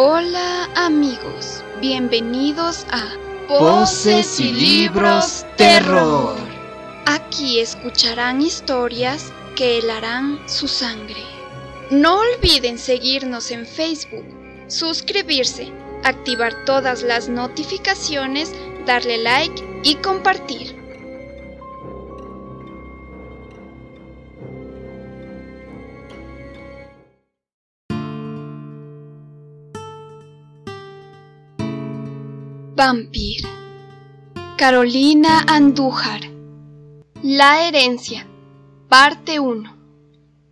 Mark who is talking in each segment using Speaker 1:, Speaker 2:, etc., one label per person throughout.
Speaker 1: Hola amigos, bienvenidos a Voces y Libros Terror. Aquí escucharán historias que helarán su sangre. No olviden seguirnos en Facebook, suscribirse, activar todas las notificaciones, darle like y compartir. Vampir. Carolina Andújar. La herencia. Parte 1.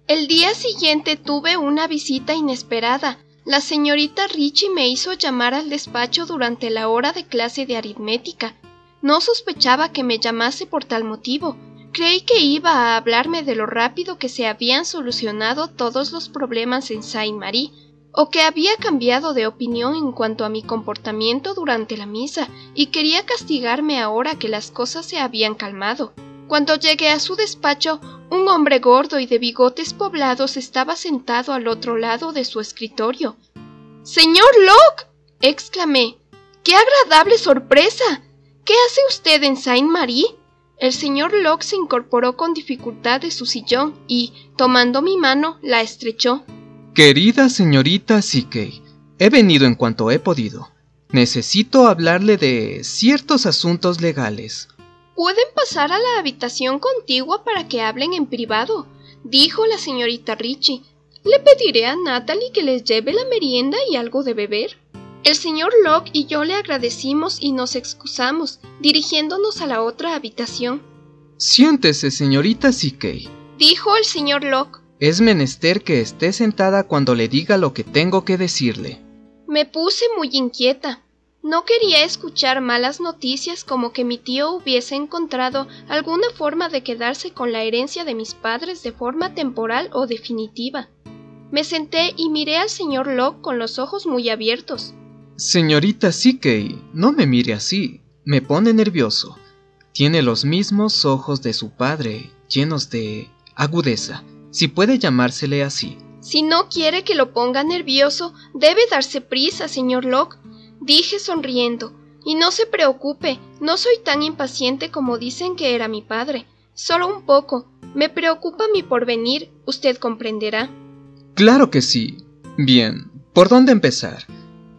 Speaker 1: El día siguiente tuve una visita inesperada. La señorita Richie me hizo llamar al despacho durante la hora de clase de aritmética. No sospechaba que me llamase por tal motivo. Creí que iba a hablarme de lo rápido que se habían solucionado todos los problemas en Saint-Marie o que había cambiado de opinión en cuanto a mi comportamiento durante la misa y quería castigarme ahora que las cosas se habían calmado. Cuando llegué a su despacho, un hombre gordo y de bigotes poblados estaba sentado al otro lado de su escritorio. Señor Locke. exclamé. ¡Qué agradable sorpresa! ¿Qué hace usted en Saint Marie? El señor Locke se incorporó con dificultad de su sillón y, tomando mi mano, la estrechó.
Speaker 2: Querida señorita C.K., he venido en cuanto he podido. Necesito hablarle de ciertos asuntos legales.
Speaker 1: Pueden pasar a la habitación contigua para que hablen en privado, dijo la señorita Richie. Le pediré a Natalie que les lleve la merienda y algo de beber. El señor Locke y yo le agradecimos y nos excusamos, dirigiéndonos a la otra habitación.
Speaker 2: Siéntese, señorita C.K.,
Speaker 1: dijo el señor Locke.
Speaker 2: Es menester que esté sentada cuando le diga lo que tengo que decirle.
Speaker 1: Me puse muy inquieta. No quería escuchar malas noticias como que mi tío hubiese encontrado alguna forma de quedarse con la herencia de mis padres de forma temporal o definitiva. Me senté y miré al señor Locke con los ojos muy abiertos.
Speaker 2: Señorita Sikey, no me mire así. Me pone nervioso. Tiene los mismos ojos de su padre, llenos de agudeza si puede llamársele así.
Speaker 1: Si no quiere que lo ponga nervioso, debe darse prisa, señor Locke, dije sonriendo. Y no se preocupe, no soy tan impaciente como dicen que era mi padre. Solo un poco. Me preocupa mi porvenir, usted comprenderá.
Speaker 2: Claro que sí. Bien, ¿por dónde empezar?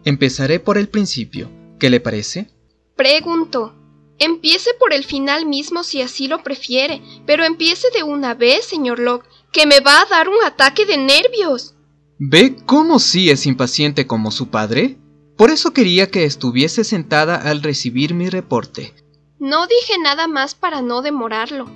Speaker 2: Empezaré por el principio. ¿Qué le parece?
Speaker 1: Preguntó. Empiece por el final mismo si así lo prefiere, pero empiece de una vez, señor Locke, que me va a dar un ataque de nervios.
Speaker 2: ¿Ve cómo sí es impaciente como su padre? Por eso quería que estuviese sentada al recibir mi reporte.
Speaker 1: No dije nada más para no demorarlo.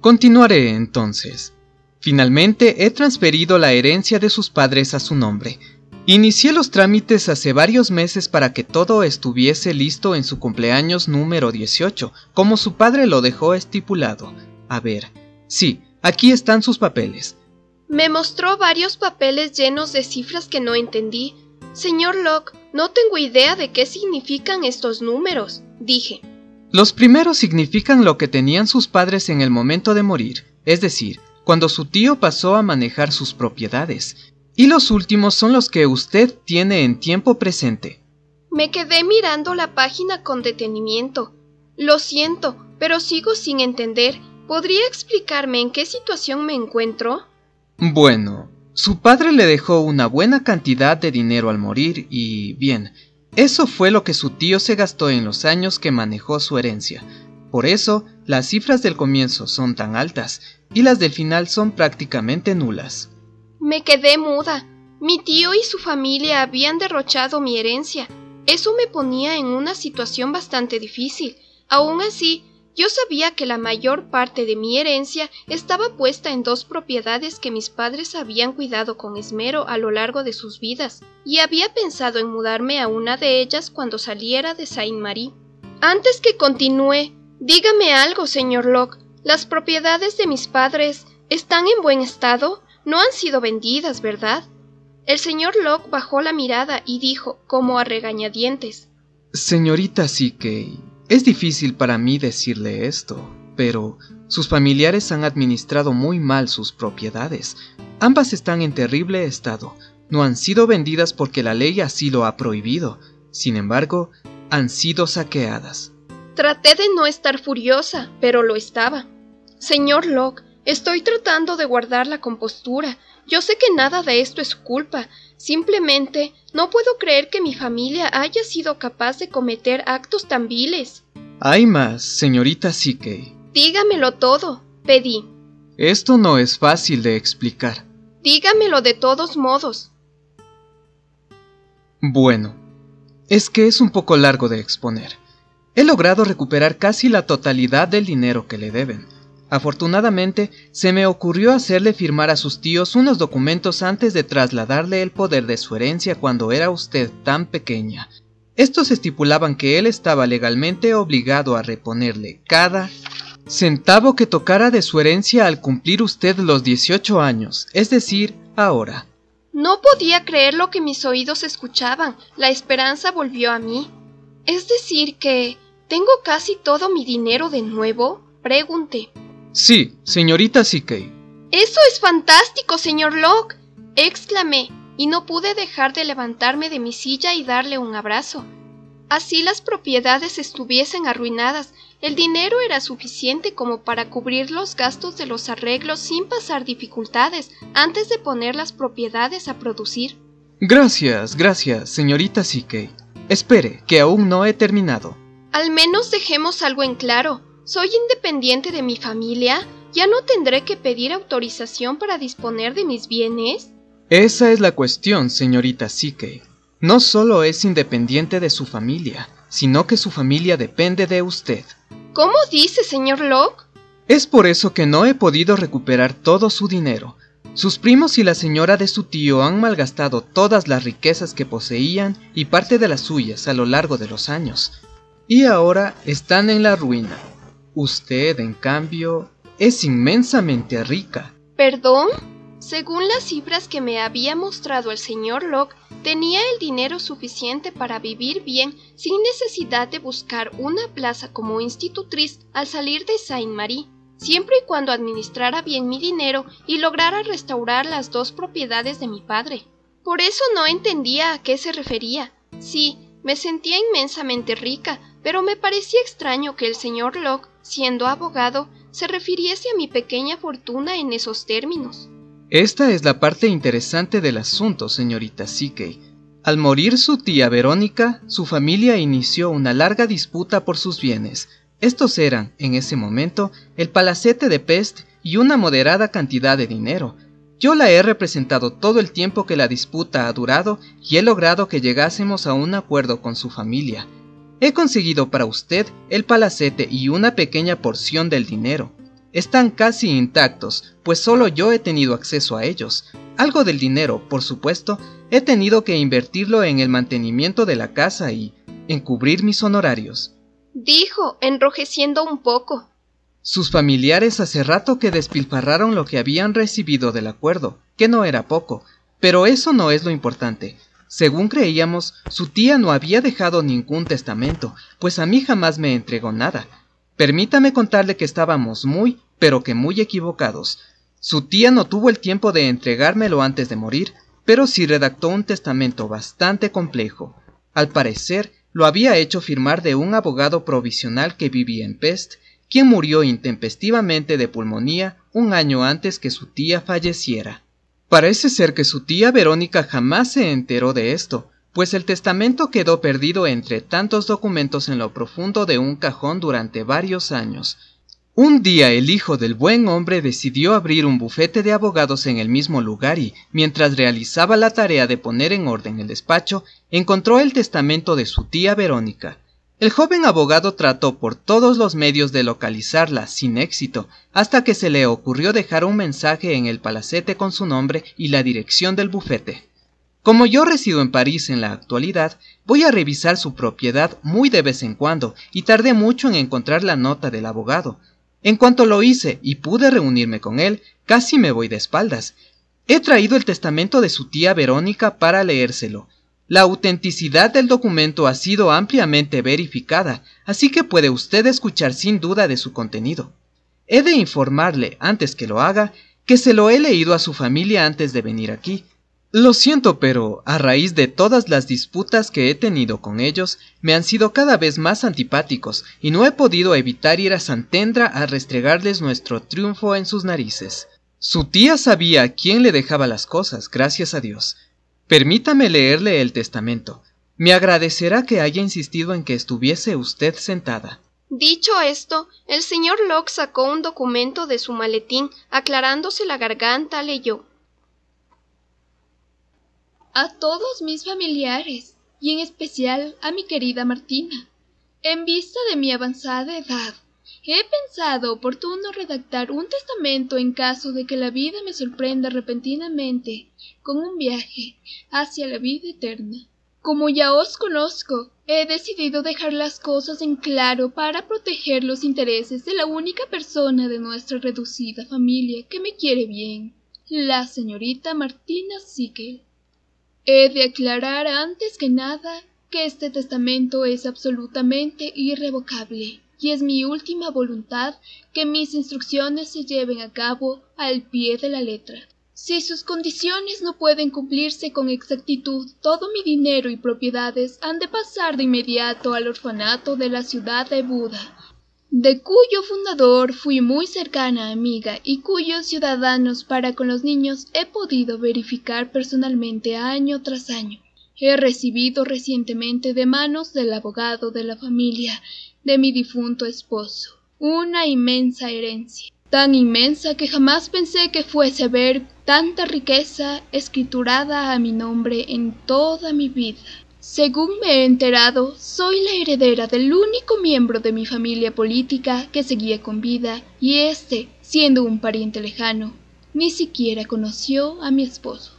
Speaker 2: Continuaré entonces. Finalmente he transferido la herencia de sus padres a su nombre. Inicié los trámites hace varios meses para que todo estuviese listo en su cumpleaños número 18, como su padre lo dejó estipulado. A ver, sí, Aquí están sus papeles.
Speaker 1: Me mostró varios papeles llenos de cifras que no entendí. Señor Locke, no tengo idea de qué significan estos números, dije.
Speaker 2: Los primeros significan lo que tenían sus padres en el momento de morir, es decir, cuando su tío pasó a manejar sus propiedades, y los últimos son los que usted tiene en tiempo presente.
Speaker 1: Me quedé mirando la página con detenimiento. Lo siento, pero sigo sin entender ¿Podría explicarme en qué situación me encuentro?
Speaker 2: Bueno, su padre le dejó una buena cantidad de dinero al morir y, bien, eso fue lo que su tío se gastó en los años que manejó su herencia. Por eso, las cifras del comienzo son tan altas y las del final son prácticamente nulas.
Speaker 1: Me quedé muda. Mi tío y su familia habían derrochado mi herencia. Eso me ponía en una situación bastante difícil. Aún así, yo sabía que la mayor parte de mi herencia estaba puesta en dos propiedades que mis padres habían cuidado con esmero a lo largo de sus vidas, y había pensado en mudarme a una de ellas cuando saliera de Saint-Marie. Antes que continúe, dígame algo, señor Locke. Las propiedades de mis padres están en buen estado, no han sido vendidas, ¿verdad? El señor Locke bajó la mirada y dijo, como a regañadientes:
Speaker 2: Señorita Sique. Es difícil para mí decirle esto, pero sus familiares han administrado muy mal sus propiedades. Ambas están en terrible estado. No han sido vendidas porque la ley así lo ha prohibido. Sin embargo, han sido saqueadas.
Speaker 1: Traté de no estar furiosa, pero lo estaba. Señor Locke, estoy tratando de guardar la compostura yo sé que nada de esto es culpa. Simplemente no puedo creer que mi familia haya sido capaz de cometer actos tan viles.
Speaker 2: Hay más, señorita Sique.
Speaker 1: Dígamelo todo, pedí.
Speaker 2: Esto no es fácil de explicar.
Speaker 1: Dígamelo de todos modos.
Speaker 2: Bueno, es que es un poco largo de exponer. He logrado recuperar casi la totalidad del dinero que le deben Afortunadamente, se me ocurrió hacerle firmar a sus tíos unos documentos antes de trasladarle el poder de su herencia cuando era usted tan pequeña. Estos estipulaban que él estaba legalmente obligado a reponerle cada centavo que tocara de su herencia al cumplir usted los 18 años, es decir, ahora.
Speaker 1: No podía creer lo que mis oídos escuchaban. La esperanza volvió a mí. Es decir, que... ¿Tengo casi todo mi dinero de nuevo? Pregunté.
Speaker 2: Sí, señorita Sike,
Speaker 1: Eso es fantástico, señor Locke, exclamé, y no pude dejar de levantarme de mi silla y darle un abrazo. Así las propiedades estuviesen arruinadas, el dinero era suficiente como para cubrir los gastos de los arreglos sin pasar dificultades antes de poner las propiedades a producir.
Speaker 2: Gracias, gracias, señorita Sikei. Espere, que aún no he terminado.
Speaker 1: Al menos dejemos algo en claro. Soy independiente de mi familia, ¿ya no tendré que pedir autorización para disponer de mis bienes?
Speaker 2: Esa es la cuestión, señorita Sique. No solo es independiente de su familia, sino que su familia depende de usted.
Speaker 1: ¿Cómo dice, señor Locke?
Speaker 2: Es por eso que no he podido recuperar todo su dinero. Sus primos y la señora de su tío han malgastado todas las riquezas que poseían y parte de las suyas a lo largo de los años. Y ahora están en la ruina. Usted, en cambio, es inmensamente rica.
Speaker 1: ¿Perdón? Según las cifras que me había mostrado el señor Locke, tenía el dinero suficiente para vivir bien sin necesidad de buscar una plaza como institutriz al salir de Saint-Marie, siempre y cuando administrara bien mi dinero y lograra restaurar las dos propiedades de mi padre. Por eso no entendía a qué se refería. Sí, me sentía inmensamente rica, pero me parecía extraño que el señor Locke, siendo abogado, se refiriese a mi pequeña fortuna en esos términos.
Speaker 2: Esta es la parte interesante del asunto, señorita Sique. Al morir su tía Verónica, su familia inició una larga disputa por sus bienes. Estos eran, en ese momento, el palacete de Pest y una moderada cantidad de dinero. Yo la he representado todo el tiempo que la disputa ha durado y he logrado que llegásemos a un acuerdo con su familia. He conseguido para usted el palacete y una pequeña porción del dinero. Están casi intactos, pues solo yo he tenido acceso a ellos. Algo del dinero, por supuesto, he tenido que invertirlo en el mantenimiento de la casa y en cubrir mis honorarios.
Speaker 1: Dijo, enrojeciendo un poco.
Speaker 2: Sus familiares hace rato que despilfarraron lo que habían recibido del acuerdo, que no era poco, pero eso no es lo importante. Según creíamos, su tía no había dejado ningún testamento, pues a mí jamás me entregó nada. Permítame contarle que estábamos muy, pero que muy equivocados. Su tía no tuvo el tiempo de entregármelo antes de morir, pero sí redactó un testamento bastante complejo. Al parecer, lo había hecho firmar de un abogado provisional que vivía en Pest, quien murió intempestivamente de pulmonía un año antes que su tía falleciera. Parece ser que su tía Verónica jamás se enteró de esto, pues el testamento quedó perdido entre tantos documentos en lo profundo de un cajón durante varios años. Un día el hijo del buen hombre decidió abrir un bufete de abogados en el mismo lugar y, mientras realizaba la tarea de poner en orden el despacho, encontró el testamento de su tía Verónica. El joven abogado trató por todos los medios de localizarla sin éxito, hasta que se le ocurrió dejar un mensaje en el palacete con su nombre y la dirección del bufete. Como yo resido en París en la actualidad, voy a revisar su propiedad muy de vez en cuando y tardé mucho en encontrar la nota del abogado. En cuanto lo hice y pude reunirme con él, casi me voy de espaldas. He traído el testamento de su tía Verónica para leérselo, la autenticidad del documento ha sido ampliamente verificada, así que puede usted escuchar sin duda de su contenido. He de informarle, antes que lo haga, que se lo he leído a su familia antes de venir aquí. Lo siento, pero a raíz de todas las disputas que he tenido con ellos, me han sido cada vez más antipáticos y no he podido evitar ir a Santendra a restregarles nuestro triunfo en sus narices. Su tía sabía a quién le dejaba las cosas, gracias a Dios, Permítame leerle el testamento. Me agradecerá que haya insistido en que estuviese usted sentada.
Speaker 1: Dicho esto, el señor Locke sacó un documento de su maletín, aclarándose la garganta, leyó. A todos mis familiares, y en especial a mi querida Martina, en vista de mi avanzada edad, he pensado oportuno redactar un testamento en caso de que la vida me sorprenda repentinamente con un viaje hacia la vida eterna como ya os conozco he decidido dejar las cosas en claro para proteger los intereses de la única persona de nuestra reducida familia que me quiere bien la señorita Martina Siegel. He de aclarar antes que nada que este testamento es absolutamente irrevocable y es mi última voluntad que mis instrucciones se lleven a cabo al pie de la letra. Si sus condiciones no pueden cumplirse con exactitud, todo mi dinero y propiedades han de pasar de inmediato al orfanato de la ciudad de Buda, de cuyo fundador fui muy cercana amiga y cuyos ciudadanos para con los niños he podido verificar personalmente año tras año. He recibido recientemente de manos del abogado de la familia de mi difunto esposo, una inmensa herencia, tan inmensa que jamás pensé que fuese ver tanta riqueza escriturada a mi nombre en toda mi vida. Según me he enterado, soy la heredera del único miembro de mi familia política que seguía con vida, y este siendo un pariente lejano, ni siquiera conoció a mi esposo.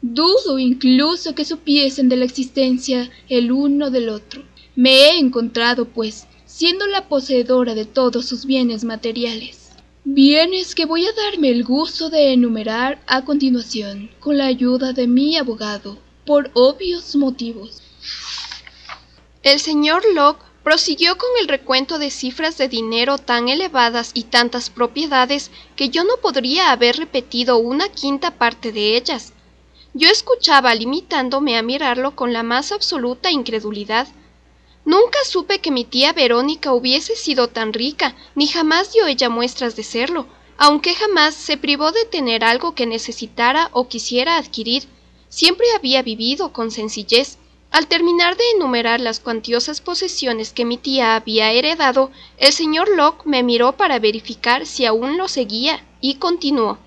Speaker 1: Dudo incluso que supiesen de la existencia el uno del otro. Me he encontrado, pues, siendo la poseedora de todos sus bienes materiales. Bienes que voy a darme el gusto de enumerar a continuación, con la ayuda de mi abogado, por obvios motivos. El señor Locke prosiguió con el recuento de cifras de dinero tan elevadas y tantas propiedades que yo no podría haber repetido una quinta parte de ellas. Yo escuchaba limitándome a mirarlo con la más absoluta incredulidad, Nunca supe que mi tía Verónica hubiese sido tan rica, ni jamás dio ella muestras de serlo, aunque jamás se privó de tener algo que necesitara o quisiera adquirir. Siempre había vivido con sencillez. Al terminar de enumerar las cuantiosas posesiones que mi tía había heredado, el señor Locke me miró para verificar si aún lo seguía, y continuó.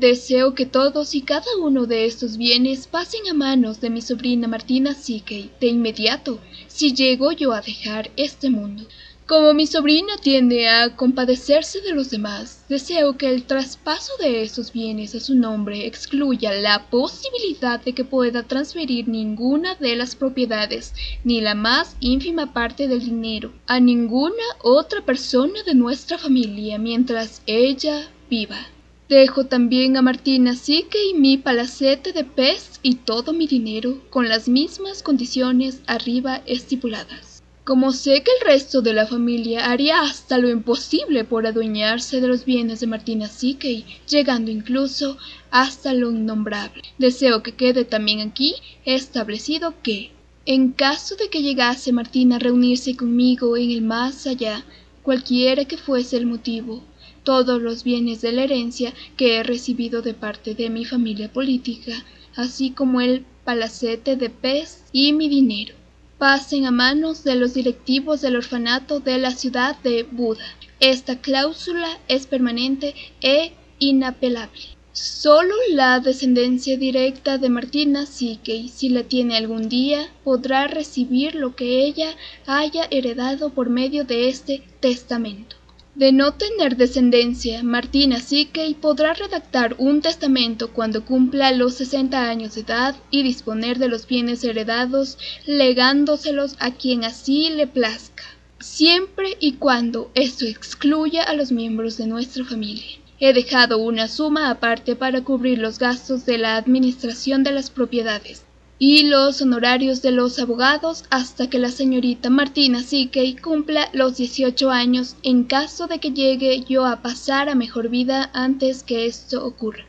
Speaker 1: Deseo que todos y cada uno de estos bienes pasen a manos de mi sobrina Martina Sickey de inmediato, si llego yo a dejar este mundo. Como mi sobrina tiende a compadecerse de los demás, deseo que el traspaso de estos bienes a su nombre excluya la posibilidad de que pueda transferir ninguna de las propiedades, ni la más ínfima parte del dinero, a ninguna otra persona de nuestra familia mientras ella viva. Dejo también a Martina Sique y mi palacete de pez y todo mi dinero con las mismas condiciones arriba estipuladas. Como sé que el resto de la familia haría hasta lo imposible por adueñarse de los bienes de Martina y llegando incluso hasta lo innombrable, deseo que quede también aquí establecido que, en caso de que llegase Martina a reunirse conmigo en el más allá, cualquiera que fuese el motivo, todos los bienes de la herencia que he recibido de parte de mi familia política, así como el palacete de pez y mi dinero, pasen a manos de los directivos del orfanato de la ciudad de Buda. Esta cláusula es permanente e inapelable. Solo la descendencia directa de Martina Sique, si la tiene algún día, podrá recibir lo que ella haya heredado por medio de este testamento. De no tener descendencia, Martina y podrá redactar un testamento cuando cumpla los 60 años de edad y disponer de los bienes heredados, legándoselos a quien así le plazca, siempre y cuando esto excluya a los miembros de nuestra familia. He dejado una suma aparte para cubrir los gastos de la administración de las propiedades, y los honorarios de los abogados hasta que la señorita Martina Siquey cumpla los 18 años en caso de que llegue yo a pasar a mejor vida antes que esto ocurra.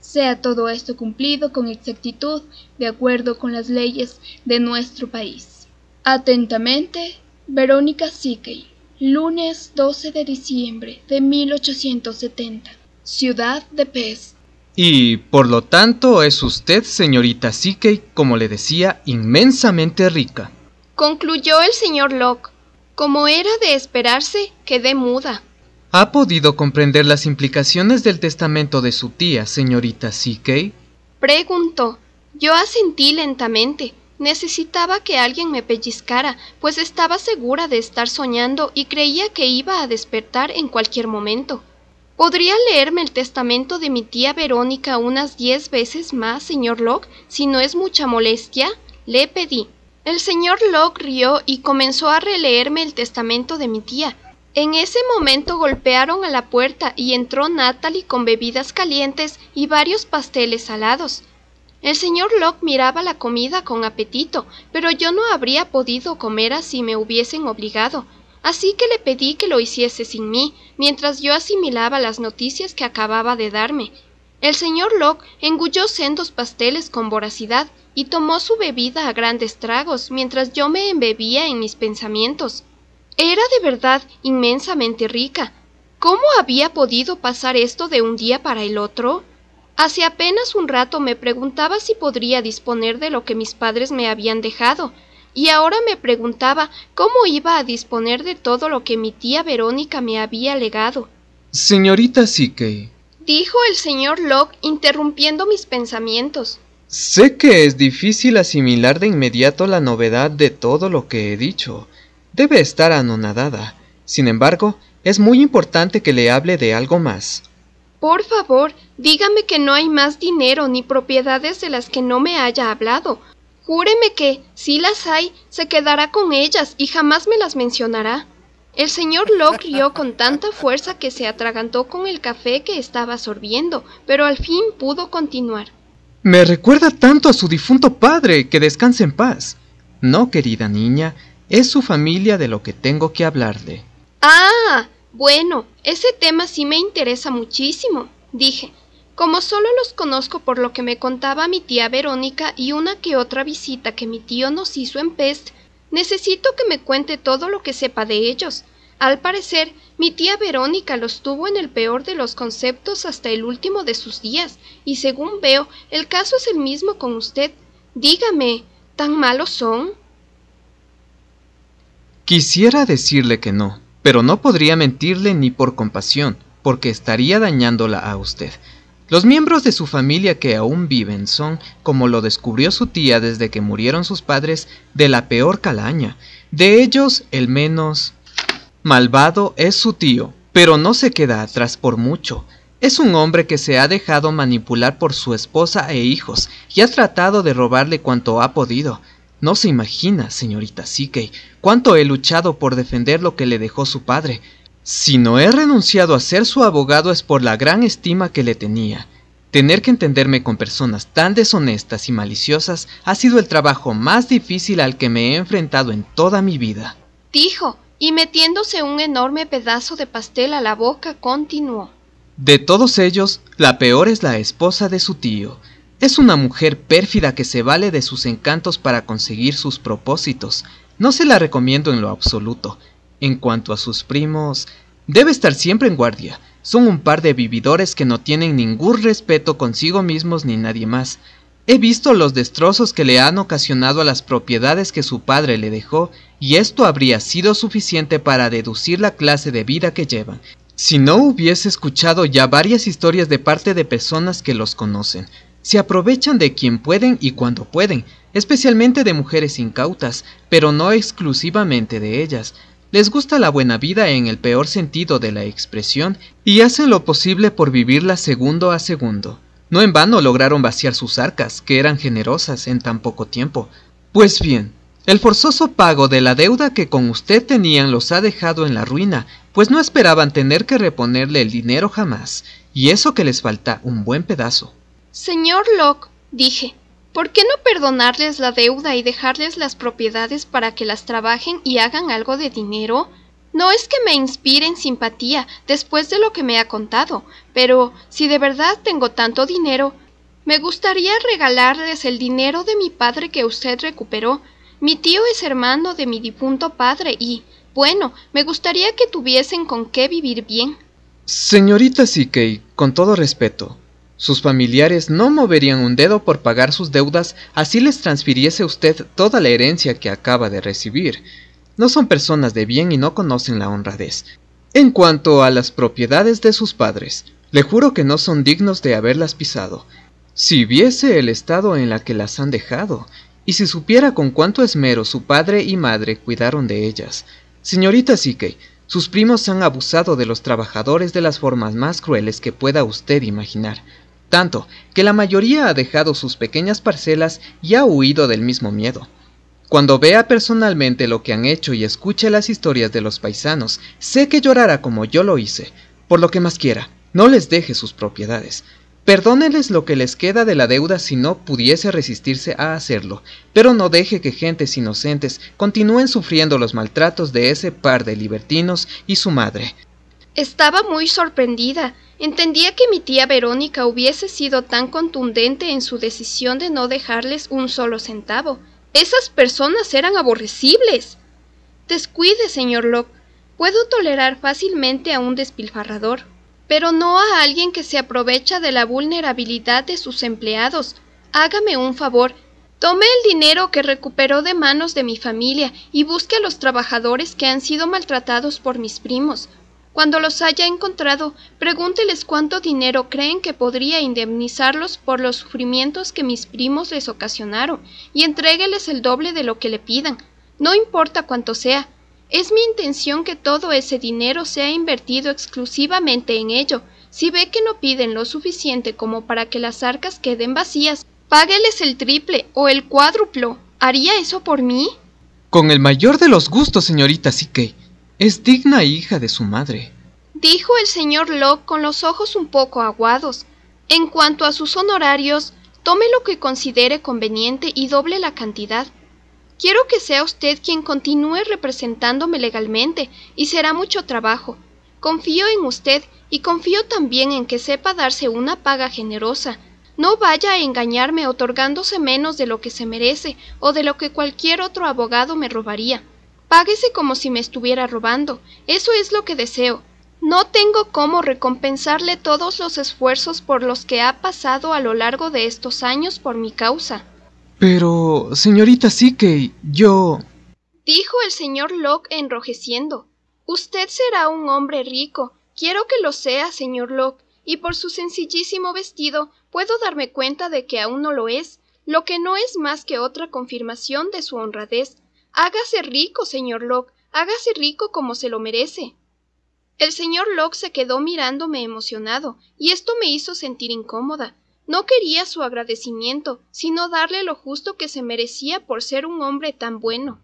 Speaker 1: Sea todo esto cumplido con exactitud de acuerdo con las leyes de nuestro país. Atentamente, Verónica Siquey lunes 12 de diciembre de 1870, Ciudad de Pest.
Speaker 2: Y por lo tanto es usted, señorita Sikey, como le decía, inmensamente rica.
Speaker 1: Concluyó el señor Locke. Como era de esperarse, quedé muda.
Speaker 2: ¿Ha podido comprender las implicaciones del testamento de su tía, señorita Sikey?
Speaker 1: Preguntó. Yo asentí lentamente. Necesitaba que alguien me pellizcara, pues estaba segura de estar soñando y creía que iba a despertar en cualquier momento. ¿Podría leerme el testamento de mi tía Verónica unas diez veces más, señor Locke, si no es mucha molestia? Le pedí. El señor Locke rió y comenzó a releerme el testamento de mi tía. En ese momento golpearon a la puerta y entró Natalie con bebidas calientes y varios pasteles salados. El señor Locke miraba la comida con apetito, pero yo no habría podido comer así me hubiesen obligado, así que le pedí que lo hiciese sin mí, mientras yo asimilaba las noticias que acababa de darme. El señor Locke engulló sendos pasteles con voracidad y tomó su bebida a grandes tragos mientras yo me embebía en mis pensamientos. Era de verdad inmensamente rica. ¿Cómo había podido pasar esto de un día para el otro? Hace apenas un rato me preguntaba si podría disponer de lo que mis padres me habían dejado, y ahora me preguntaba cómo iba a disponer de todo lo que mi tía Verónica me había legado.
Speaker 2: Señorita Sique,
Speaker 1: dijo el señor Locke interrumpiendo mis pensamientos.
Speaker 2: Sé que es difícil asimilar de inmediato la novedad de todo lo que he dicho. Debe estar anonadada. Sin embargo, es muy importante que le hable de algo más. Por
Speaker 1: favor, dígame que no hay más dinero ni propiedades de las que no me haya hablado, Júreme que, si las hay, se quedará con ellas y jamás me las mencionará. El señor Locke rió con tanta fuerza que se atragantó con el café que estaba sorbiendo, pero al fin pudo continuar.
Speaker 2: Me recuerda tanto a su difunto padre, que descanse en paz. No, querida niña, es su familia de lo que tengo que hablarle.
Speaker 1: Ah, bueno, ese tema sí me interesa muchísimo, dije, como solo los conozco por lo que me contaba mi tía Verónica y una que otra visita que mi tío nos hizo en Pest, necesito que me cuente todo lo que sepa de ellos. Al parecer, mi tía Verónica los tuvo en el peor de los conceptos hasta el último de sus días, y según veo, el caso es el mismo con usted. Dígame, ¿tan malos son?
Speaker 2: Quisiera decirle que no, pero no podría mentirle ni por compasión, porque estaría dañándola a usted. Los miembros de su familia que aún viven son, como lo descubrió su tía desde que murieron sus padres, de la peor calaña. De ellos, el menos malvado es su tío, pero no se queda atrás por mucho. Es un hombre que se ha dejado manipular por su esposa e hijos y ha tratado de robarle cuanto ha podido. No se imagina, señorita sike cuánto he luchado por defender lo que le dejó su padre, si no he renunciado a ser su abogado es por la gran estima que le tenía. Tener que entenderme con personas tan deshonestas y maliciosas ha sido el trabajo más difícil al que me he enfrentado en toda mi vida.
Speaker 1: Dijo, y metiéndose un enorme pedazo de pastel a la boca, continuó.
Speaker 2: De todos ellos, la peor es la esposa de su tío. Es una mujer pérfida que se vale de sus encantos para conseguir sus propósitos. No se la recomiendo en lo absoluto. En cuanto a sus primos, debe estar siempre en guardia. Son un par de vividores que no tienen ningún respeto consigo mismos ni nadie más. He visto los destrozos que le han ocasionado a las propiedades que su padre le dejó, y esto habría sido suficiente para deducir la clase de vida que llevan, si no hubiese escuchado ya varias historias de parte de personas que los conocen. Se aprovechan de quien pueden y cuando pueden, especialmente de mujeres incautas, pero no exclusivamente de ellas. Les gusta la buena vida en el peor sentido de la expresión y hacen lo posible por vivirla segundo a segundo. No en vano lograron vaciar sus arcas, que eran generosas en tan poco tiempo. Pues bien, el forzoso pago de la deuda que con usted tenían los ha dejado en la ruina, pues no esperaban tener que reponerle el dinero jamás, y eso que les falta un buen pedazo.
Speaker 1: Señor Locke, dije, ¿Por qué no perdonarles la deuda y dejarles las propiedades para que las trabajen y hagan algo de dinero? No es que me inspiren simpatía después de lo que me ha contado, pero si de verdad tengo tanto dinero, me gustaría regalarles el dinero de mi padre que usted recuperó. Mi tío es hermano de mi difunto padre y, bueno, me gustaría que tuviesen con qué vivir bien.
Speaker 2: Señorita Siquei, con todo respeto, sus familiares no moverían un dedo por pagar sus deudas así les transfiriese usted toda la herencia que acaba de recibir. No son personas de bien y no conocen la honradez. En cuanto a las propiedades de sus padres, le juro que no son dignos de haberlas pisado. Si viese el estado en la que las han dejado, y si supiera con cuánto esmero su padre y madre cuidaron de ellas. Señorita Sique, sus primos han abusado de los trabajadores de las formas más crueles que pueda usted imaginar tanto que la mayoría ha dejado sus pequeñas parcelas y ha huido del mismo miedo. Cuando vea personalmente lo que han hecho y escuche las historias de los paisanos, sé que llorará como yo lo hice, por lo que más quiera, no les deje sus propiedades. Perdóneles lo que les queda de la deuda si no pudiese resistirse a hacerlo, pero no deje que gentes inocentes continúen sufriendo los maltratos de ese par de libertinos y su madre.
Speaker 1: Estaba muy sorprendida. Entendía que mi tía Verónica hubiese sido tan contundente en su decisión de no dejarles un solo centavo. Esas personas eran aborrecibles. Descuide, señor Locke. Puedo tolerar fácilmente a un despilfarrador, pero no a alguien que se aprovecha de la vulnerabilidad de sus empleados. Hágame un favor. Tome el dinero que recuperó de manos de mi familia y busque a los trabajadores que han sido maltratados por mis primos. Cuando los haya encontrado, pregúnteles cuánto dinero creen que podría indemnizarlos por los sufrimientos que mis primos les ocasionaron, y entrégueles el doble de lo que le pidan, no importa cuánto sea. Es mi intención que todo ese dinero sea invertido exclusivamente en ello. Si ve que no piden lo suficiente como para que las arcas queden vacías, págueles el triple o el cuádruplo. ¿Haría eso por mí?
Speaker 2: Con el mayor de los gustos, señorita Sique. Es digna hija de su madre,
Speaker 1: dijo el señor Locke con los ojos un poco aguados. En cuanto a sus honorarios, tome lo que considere conveniente y doble la cantidad. Quiero que sea usted quien continúe representándome legalmente y será mucho trabajo. Confío en usted y confío también en que sepa darse una paga generosa. No vaya a engañarme otorgándose menos de lo que se merece o de lo que cualquier otro abogado me robaría. Páguese como si me estuviera robando. Eso es lo que deseo. No tengo cómo recompensarle todos los esfuerzos por los que ha pasado a lo largo de estos años por mi causa.
Speaker 2: Pero, señorita Sickey, yo...
Speaker 1: dijo el señor Locke enrojeciendo. Usted será un hombre rico. Quiero que lo sea, señor Locke, y por su sencillísimo vestido puedo darme cuenta de que aún no lo es, lo que no es más que otra confirmación de su honradez Hágase rico, señor Locke, hágase rico como se lo merece. El señor Locke se quedó mirándome emocionado, y esto me hizo sentir incómoda. No quería su agradecimiento, sino darle lo justo que se merecía por ser un hombre tan bueno.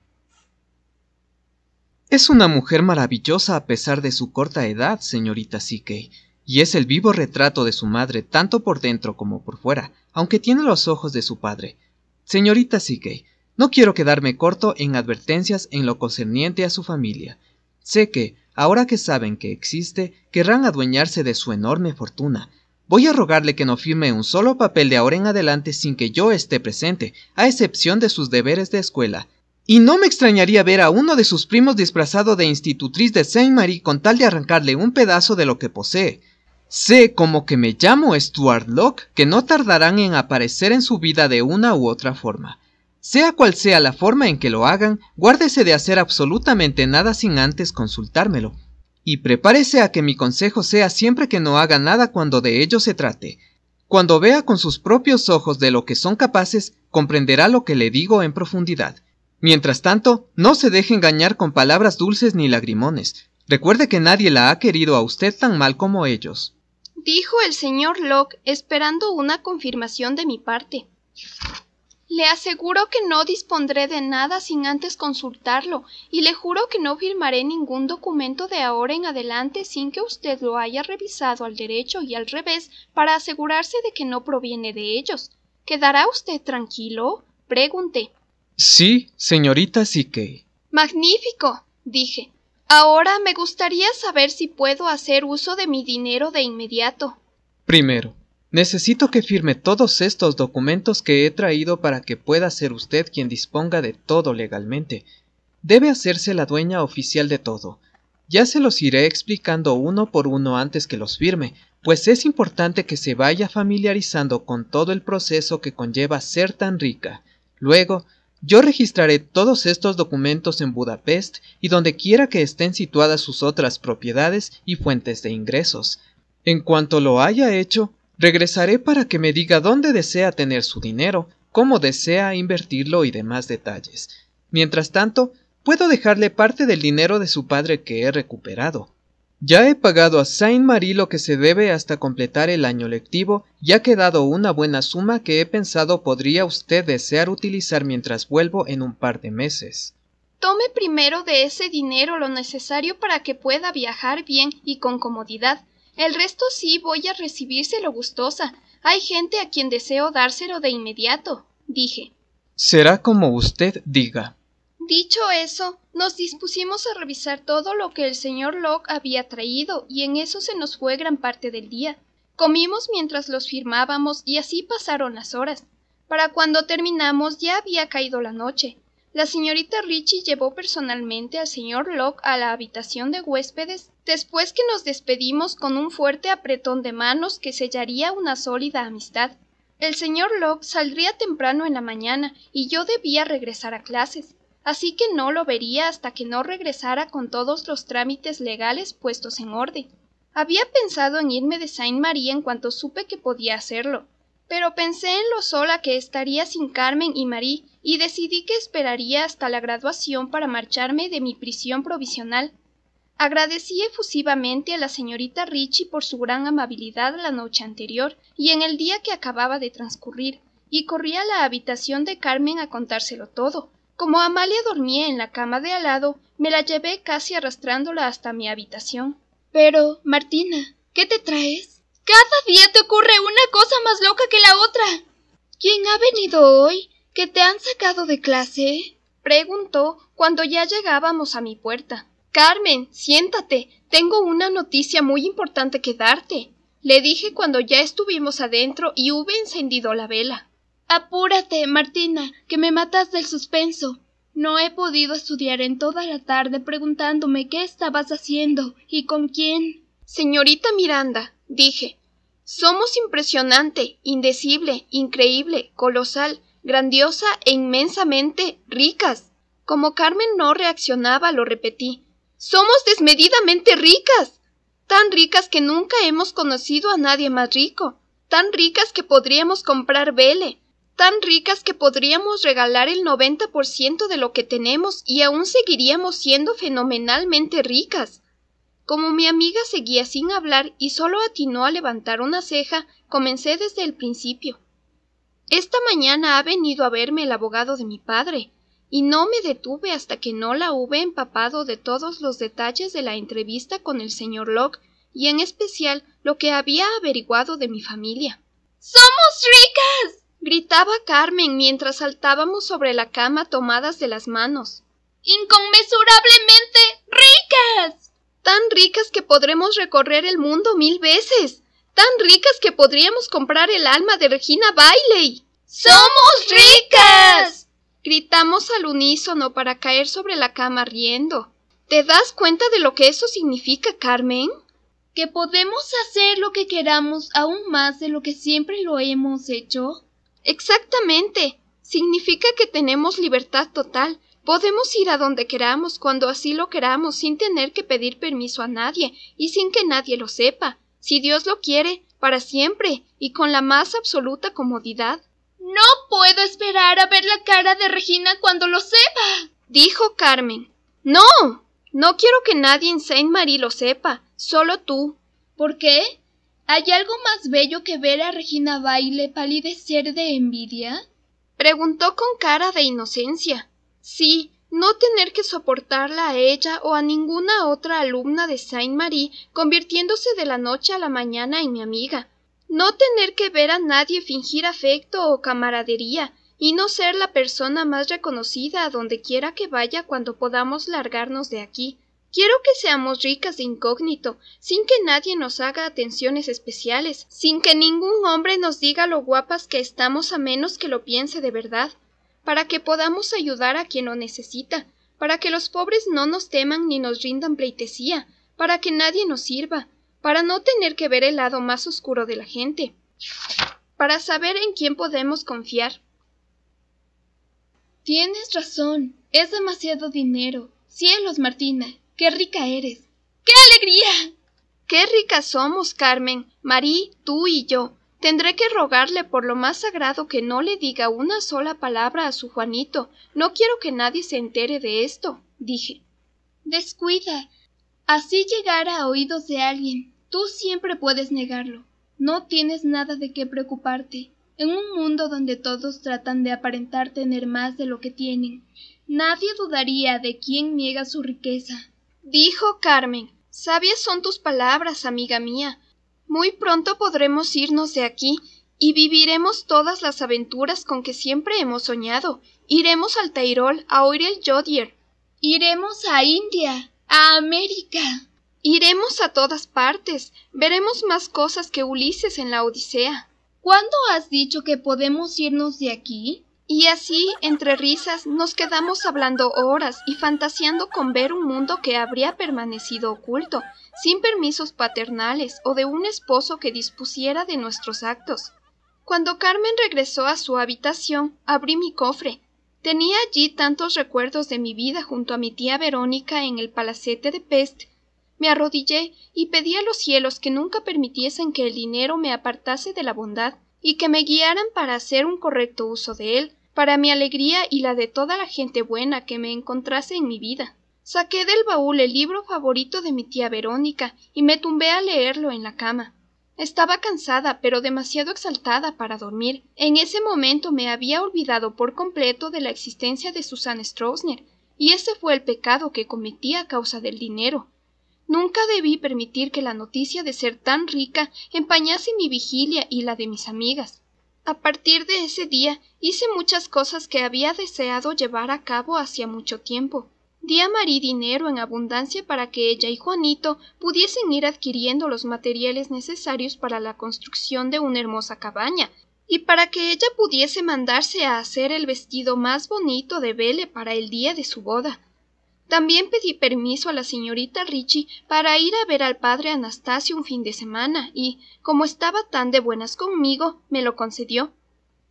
Speaker 2: Es una mujer maravillosa a pesar de su corta edad, señorita Sique, y es el vivo retrato de su madre tanto por dentro como por fuera, aunque tiene los ojos de su padre. Señorita Sikey. No quiero quedarme corto en advertencias en lo concerniente a su familia. Sé que, ahora que saben que existe, querrán adueñarse de su enorme fortuna. Voy a rogarle que no firme un solo papel de ahora en adelante sin que yo esté presente, a excepción de sus deberes de escuela. Y no me extrañaría ver a uno de sus primos disfrazado de institutriz de Saint-Marie con tal de arrancarle un pedazo de lo que posee. Sé como que me llamo Stuart Locke que no tardarán en aparecer en su vida de una u otra forma. Sea cual sea la forma en que lo hagan, guárdese de hacer absolutamente nada sin antes consultármelo. Y prepárese a que mi consejo sea siempre que no haga nada cuando de ello se trate. Cuando vea con sus propios ojos de lo que son capaces, comprenderá lo que le digo en profundidad. Mientras tanto, no se deje engañar con palabras dulces ni lagrimones. Recuerde que nadie la ha querido a usted tan mal como ellos.
Speaker 1: Dijo el señor Locke, esperando una confirmación de mi parte. Le aseguro que no dispondré de nada sin antes consultarlo, y le juro que no firmaré ningún documento de ahora en adelante sin que usted lo haya revisado al derecho y al revés para asegurarse de que no proviene de ellos. ¿Quedará usted tranquilo? pregunté.
Speaker 2: Sí, señorita Sique.
Speaker 1: Magnífico, dije. Ahora me gustaría saber si puedo hacer uso de mi dinero de inmediato.
Speaker 2: Primero, Necesito que firme todos estos documentos que he traído para que pueda ser usted quien disponga de todo legalmente. Debe hacerse la dueña oficial de todo. Ya se los iré explicando uno por uno antes que los firme, pues es importante que se vaya familiarizando con todo el proceso que conlleva ser tan rica. Luego, yo registraré todos estos documentos en Budapest y donde quiera que estén situadas sus otras propiedades y fuentes de ingresos. En cuanto lo haya hecho, Regresaré para que me diga dónde desea tener su dinero, cómo desea invertirlo y demás detalles. Mientras tanto, puedo dejarle parte del dinero de su padre que he recuperado. Ya he pagado a Saint Marie lo que se debe hasta completar el año lectivo y ha quedado una buena suma que he pensado podría usted desear utilizar mientras vuelvo en un par de meses.
Speaker 1: Tome primero de ese dinero lo necesario para que pueda viajar bien y con comodidad, el resto sí voy a recibírselo gustosa. Hay gente a quien deseo dárselo de inmediato, dije.
Speaker 2: Será como usted diga.
Speaker 1: Dicho eso, nos dispusimos a revisar todo lo que el señor Locke había traído, y en eso se nos fue gran parte del día. Comimos mientras los firmábamos, y así pasaron las horas. Para cuando terminamos ya había caído la noche. La señorita Richie llevó personalmente al señor Locke a la habitación de huéspedes después que nos despedimos con un fuerte apretón de manos que sellaría una sólida amistad. El señor Locke saldría temprano en la mañana y yo debía regresar a clases, así que no lo vería hasta que no regresara con todos los trámites legales puestos en orden. Había pensado en irme de Saint marie en cuanto supe que podía hacerlo, pero pensé en lo sola que estaría sin Carmen y Marie y decidí que esperaría hasta la graduación para marcharme de mi prisión provisional. Agradecí efusivamente a la señorita Richie por su gran amabilidad la noche anterior y en el día que acababa de transcurrir, y corrí a la habitación de Carmen a contárselo todo. Como Amalia dormía en la cama de al lado, me la llevé casi arrastrándola hasta mi habitación. Pero, Martina, ¿qué te traes? Cada día te ocurre una cosa más loca que la otra. ¿Quién ha venido hoy? ¿Que te han sacado de clase? preguntó cuando ya llegábamos a mi puerta. Carmen, siéntate. Tengo una noticia muy importante que darte. Le dije cuando ya estuvimos adentro y hube encendido la vela. Apúrate, Martina, que me matas del suspenso. No he podido estudiar en toda la tarde preguntándome qué estabas haciendo y con quién. Señorita Miranda, dije, somos impresionante, indecible, increíble, colosal, grandiosa e inmensamente ricas. Como Carmen no reaccionaba, lo repetí. Somos desmedidamente ricas. tan ricas que nunca hemos conocido a nadie más rico, tan ricas que podríamos comprar vele, tan ricas que podríamos regalar el noventa por ciento de lo que tenemos y aún seguiríamos siendo fenomenalmente ricas. Como mi amiga seguía sin hablar y solo atinó a levantar una ceja, comencé desde el principio. Esta mañana ha venido a verme el abogado de mi padre, y no me detuve hasta que no la hube empapado de todos los detalles de la entrevista con el señor Locke, y en especial lo que había averiguado de mi familia. ¡Somos ricas! gritaba Carmen mientras saltábamos sobre la cama tomadas de las manos. ¡Inconmensurablemente ricas! Tan ricas que podremos recorrer el mundo mil veces tan ricas que podríamos comprar el alma de Regina Bailey. ¡Somos ricas! Gritamos al unísono para caer sobre la cama riendo. ¿Te das cuenta de lo que eso significa, Carmen? ¿Que podemos hacer lo que queramos aún más de lo que siempre lo hemos hecho? Exactamente. Significa que tenemos libertad total. Podemos ir a donde queramos, cuando así lo queramos, sin tener que pedir permiso a nadie y sin que nadie lo sepa si Dios lo quiere, para siempre y con la más absoluta comodidad. No puedo esperar a ver la cara de Regina cuando lo sepa, dijo Carmen. No, no quiero que nadie en Saint Marie lo sepa, solo tú. ¿Por qué? ¿Hay algo más bello que ver a Regina Baile palidecer de envidia? preguntó con cara de inocencia. Sí, no tener que soportarla a ella o a ninguna otra alumna de Saint Marie convirtiéndose de la noche a la mañana en mi amiga, no tener que ver a nadie fingir afecto o camaradería, y no ser la persona más reconocida a donde quiera que vaya cuando podamos largarnos de aquí. Quiero que seamos ricas de incógnito, sin que nadie nos haga atenciones especiales, sin que ningún hombre nos diga lo guapas que estamos a menos que lo piense de verdad, para que podamos ayudar a quien lo necesita, para que los pobres no nos teman ni nos rindan pleitesía, para que nadie nos sirva, para no tener que ver el lado más oscuro de la gente, para saber en quién podemos confiar. Tienes razón, es demasiado dinero. Cielos, Martina, qué rica eres. ¡Qué alegría! ¡Qué ricas somos, Carmen, Marí, tú y yo! tendré que rogarle por lo más sagrado que no le diga una sola palabra a su juanito no quiero que nadie se entere de esto dije descuida así llegara a oídos de alguien tú siempre puedes negarlo no tienes nada de qué preocuparte en un mundo donde todos tratan de aparentar tener más de lo que tienen nadie dudaría de quién niega su riqueza dijo carmen sabias son tus palabras amiga mía muy pronto podremos irnos de aquí y viviremos todas las aventuras con que siempre hemos soñado. Iremos al Tairol a oir el Jodier. Iremos a India, a América. Iremos a todas partes. Veremos más cosas que Ulises en la Odisea. ¿Cuándo has dicho que podemos irnos de aquí? Y así, entre risas, nos quedamos hablando horas y fantaseando con ver un mundo que habría permanecido oculto, sin permisos paternales o de un esposo que dispusiera de nuestros actos. Cuando Carmen regresó a su habitación, abrí mi cofre. Tenía allí tantos recuerdos de mi vida junto a mi tía Verónica en el palacete de Pest. Me arrodillé y pedí a los cielos que nunca permitiesen que el dinero me apartase de la bondad y que me guiaran para hacer un correcto uso de él, para mi alegría y la de toda la gente buena que me encontrase en mi vida. Saqué del baúl el libro favorito de mi tía Verónica y me tumbé a leerlo en la cama. Estaba cansada, pero demasiado exaltada para dormir. En ese momento me había olvidado por completo de la existencia de Susana Stroessner, y ese fue el pecado que cometí a causa del dinero. Nunca debí permitir que la noticia de ser tan rica empañase mi vigilia y la de mis amigas. A partir de ese día hice muchas cosas que había deseado llevar a cabo hacía mucho tiempo. Di a Marí dinero en abundancia para que ella y Juanito pudiesen ir adquiriendo los materiales necesarios para la construcción de una hermosa cabaña, y para que ella pudiese mandarse a hacer el vestido más bonito de Vele para el día de su boda. También pedí permiso a la señorita Richie para ir a ver al padre Anastasio un fin de semana y, como estaba tan de buenas conmigo, me lo concedió.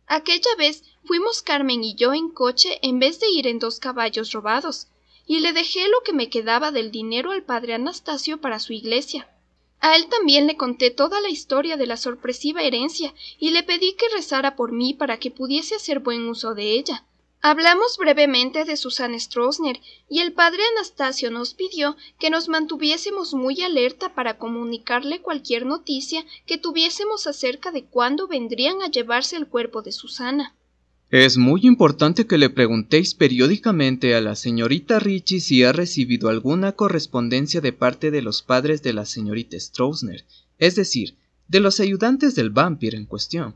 Speaker 1: Aquella vez fuimos Carmen y yo en coche en vez de ir en dos caballos robados, y le dejé lo que me quedaba del dinero al padre Anastasio para su iglesia. A él también le conté toda la historia de la sorpresiva herencia y le pedí que rezara por mí para que pudiese hacer buen uso de ella Hablamos brevemente de Susana Stroessner y el padre Anastasio nos pidió que nos mantuviésemos muy alerta para comunicarle cualquier noticia que tuviésemos acerca de cuándo vendrían a llevarse el cuerpo de Susana.
Speaker 2: Es muy importante que le preguntéis periódicamente a la señorita Richie si ha recibido alguna correspondencia de parte de los padres de la señorita Stroessner, es decir, de los ayudantes del vampiro en cuestión,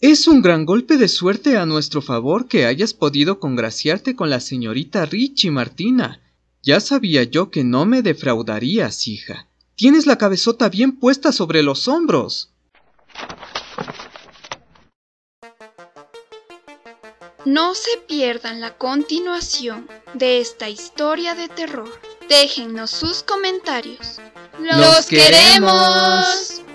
Speaker 2: es un gran golpe de suerte a nuestro favor que hayas podido congraciarte con la señorita Richie Martina. Ya sabía yo que no me defraudarías, hija. Tienes la cabezota bien puesta sobre los hombros.
Speaker 1: No se pierdan la continuación de esta historia de terror. Déjennos sus comentarios.
Speaker 2: ¡Los queremos!